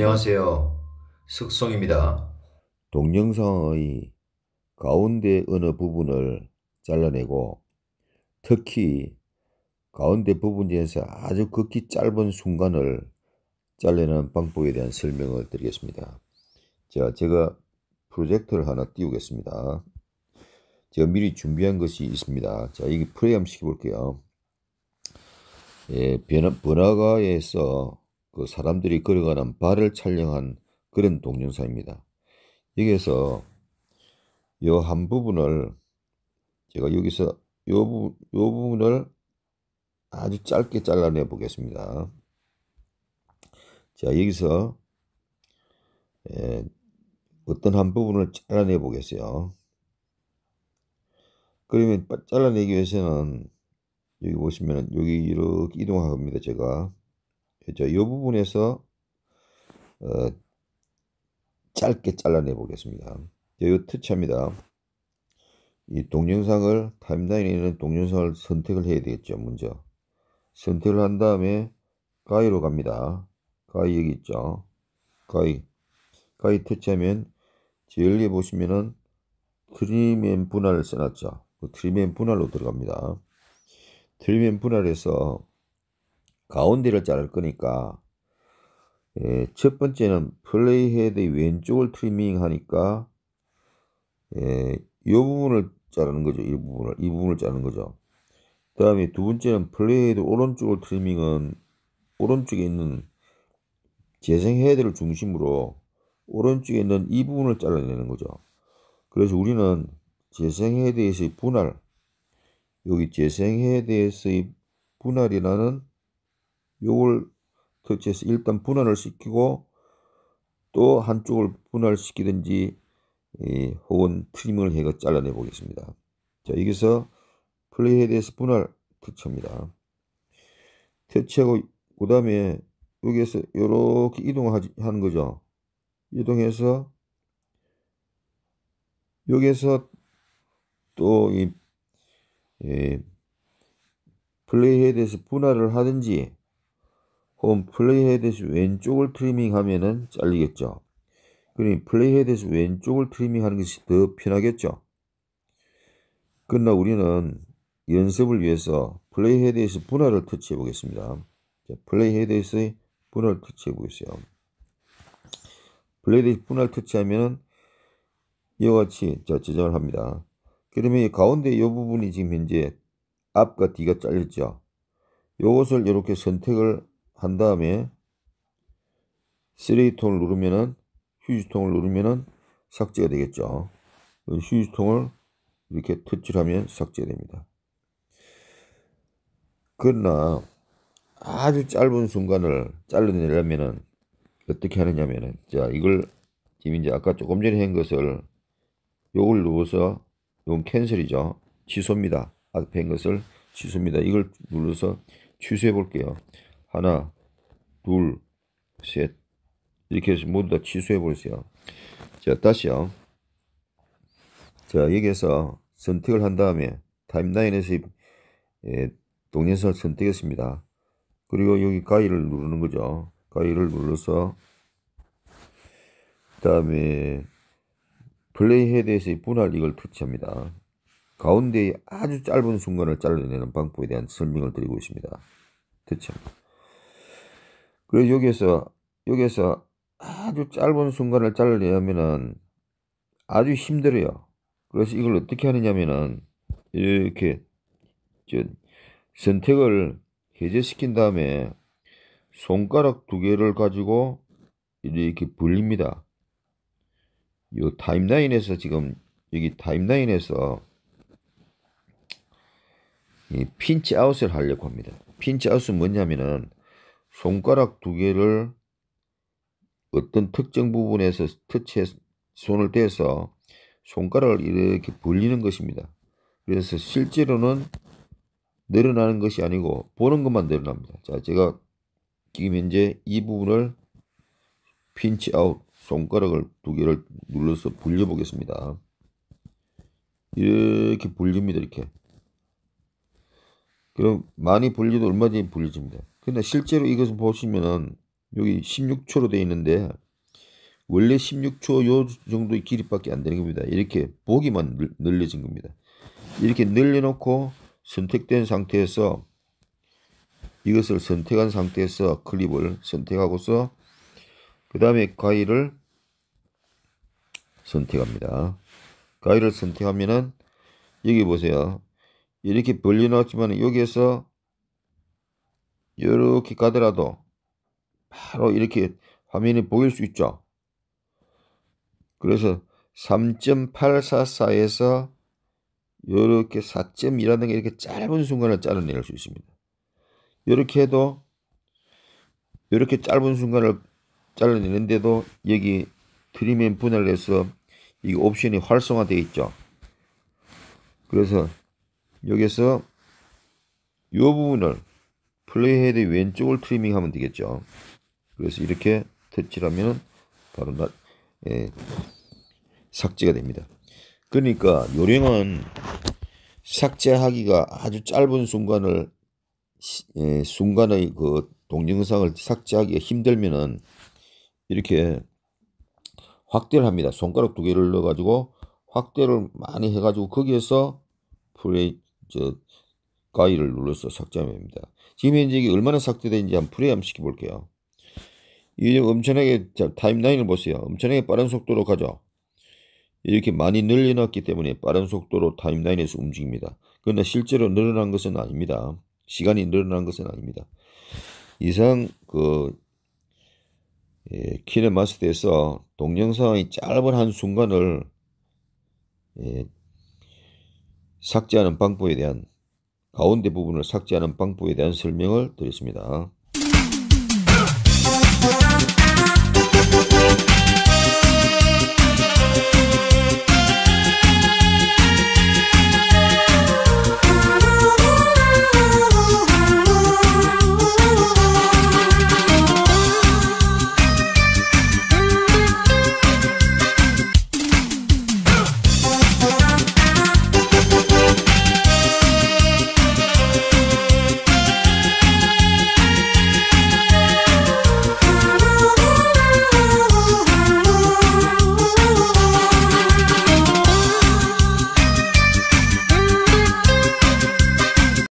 안녕하세요. 숙성입니다. 동영상의 가운데 어느 부분을 잘라내고 특히 가운데 부분에서 아주 극히 짧은 순간을 잘라내는 방법에 대한 설명을 드리겠습니다. 자, 제가 프로젝터를 하나 띄우겠습니다. 제가 미리 준비한 것이 있습니다. 자, 이게 플레임 시켜볼게요. 예, 번화가에서 그 사람들이 걸어가는 발을 촬영한 그런 동영상입니다. 여기에서 요 한 부분을 제가 여기서 요, 부, 요 부분을 아주 짧게 잘라내 보겠습니다. 자 여기서 예, 어떤 한 부분을 잘라내 보겠어요. 그러면 잘라내기 위해서는 여기 보시면 여기 이렇게 이동합니다. 제가 그죠? 이 부분에서 어, 짧게 잘라내 보겠습니다. 이 터치합니다. 이 동영상을 타임라인에 있는 동영상을 선택을 해야 되겠죠. 먼저 선택을 한 다음에 가위로 갑니다. 가위 여기 있죠. 가위 가위 터치하면 제일리 보시면은 트림 앤 분할을 써놨죠. 그 트림 앤 분할로 들어갑니다. 트림 앤 분할에서 가운데를 자를 거니까 예, 첫 번째는 플레이헤드의 왼쪽을 트리밍 하니까 예, 이 부분을 자르는 거죠. 이 부분을 이 부분을 자르는 거죠. 그다음에 두 번째는 플레이헤드 오른쪽을 트리밍은 오른쪽에 있는 재생 헤드를 중심으로 오른쪽에 있는 이 부분을 잘라내는 거죠. 그래서 우리는 재생 헤드에서의 분할 여기 재생 헤드에서의 분할이라는 요걸 터치해서 일단 분할을 시키고 또 한쪽을 분할시키든지 예, 혹은 트림을 해서 잘라내 보겠습니다. 자 여기서 플레이헤드에서 분할 터치합니다. 터치하고 그 다음에 여기에서 이렇게 이동하는 거죠. 이동해서 여기에서 또이 예, 플레이헤드에서 분할을 하든지 그럼 플레이헤드에서 왼쪽을 트리밍하면은 잘리겠죠. 그러니 플레이헤드에서 왼쪽을 트리밍하는 것이 더 편하겠죠. 그러나 우리는 연습을 위해서 플레이헤드에서 분할을 터치해 보겠습니다. 플레이헤드에서 분할 터치해 보겠어요. 플레이헤드에서 분할 터치하면 은 이와 같이 자, 저장을 합니다. 그러면 이 가운데 이 부분이 지금 현재 앞과 뒤가 잘렸죠. 이것을 이렇게 선택을 한 다음에 쓰레기통을 누르면은 휴지통을 누르면은 삭제가 되겠죠. 휴지통을 이렇게 터치하면 삭제됩니다. 그러나 아주 짧은 순간을 잘라내려면은 어떻게 하느냐면은 자 이걸 지금 이제 아까 조금 전에 한 것을 요걸 누워서 이건 캔슬이죠. 취소입니다. 앞에 한 것을 취소입니다. 이걸 눌러서 취소해 볼게요. 하나, 둘, 셋. 이렇게 해서 모두 다 취소해 버리세요. 자, 다시요. 자, 여기에서 선택을 한 다음에 타임라인에서 예, 동영상을 선택했습니다. 그리고 여기 가위를 누르는 거죠. 가위를 눌러서 그 다음에 플레이 헤드에서 분할 이걸 터치합니다. 가운데 아주 짧은 순간을 잘라내는 방법에 대한 설명을 드리고 있습니다. 터치합니다. 그래 여기에서, 여기에서 아주 짧은 순간을 잘내려면은 아주 힘들어요. 그래서 이걸 어떻게 하느냐면은 이렇게 저 선택을 해제시킨 다음에 손가락 두 개를 가지고 이렇게 불립니다. 이 타임라인에서 지금 여기 타임라인에서 이 핀치 아웃을 하려고 합니다. 핀치 아웃은 뭐냐면은 손가락 두 개를 어떤 특정 부분에서 터치해 손을 대서 손가락을 이렇게 벌리는 것입니다. 그래서 실제로는 늘어나는 것이 아니고 보는 것만 늘어납니다. 자, 제가 지금 현재 이 부분을 핀치 아웃 손가락을 두 개를 눌러서 불려 보겠습니다. 이렇게 불립니다. 이렇게. 그럼 많이 불리도 얼마 전에 불려집니다. 그데 실제로 이것을 보시면은 여기 16초로 되어 있는데 원래 16초 요 정도의 길이밖에 안 되는 겁니다. 이렇게 보기만 늘려진 겁니다. 이렇게 늘려놓고 선택된 상태에서 이것을 선택한 상태에서 클립을 선택하고서 그 다음에 가위를 선택합니다. 가위를 선택하면은 여기 보세요. 이렇게 벌려놨지만 여기에서 이렇게 가더라도 바로 이렇게 화면이 보일 수 있죠. 그래서 3.844에서 이렇게 4.2라는 게 이렇게 짧은 순간을 자르낼 수 있습니다. 이렇게 해도 이렇게 짧은 순간을 잘라내는데도 여기 트리앤 분할해서 이 옵션이 활성화되어 있죠. 그래서 여기서 이 부분을 플레이헤드 왼쪽을 트리밍하면 되겠죠. 그래서 이렇게 터치하면 바로 나, 예, 삭제가 됩니다. 그러니까 요령은 삭제하기가 아주 짧은 순간을 예, 순간의 그 동영상을 삭제하기가 힘들면은 이렇게 확대를 합니다. 손가락 두 개를 넣어가지고 확대를 많이 해가지고 거기에서 플레이 저 가위를 눌러서 삭제하면됩니다 지금 현재 이게 얼마나 삭제는지 한번 프레임시켜 볼게요. 이게 엄청나게 타임라인을 보세요. 엄청나게 빠른 속도로 가죠. 이렇게 많이 늘려놨기 때문에 빠른 속도로 타임라인에서 움직입니다. 그러나 실제로 늘어난 것은 아닙니다. 시간이 늘어난 것은 아닙니다. 이상 그 예, 키네마스터에서 동영상의 짧은 한 순간을 예, 삭제하는 방법에 대한 가운데 부분을 삭제하는 방법에 대한 설명을 드렸습니다.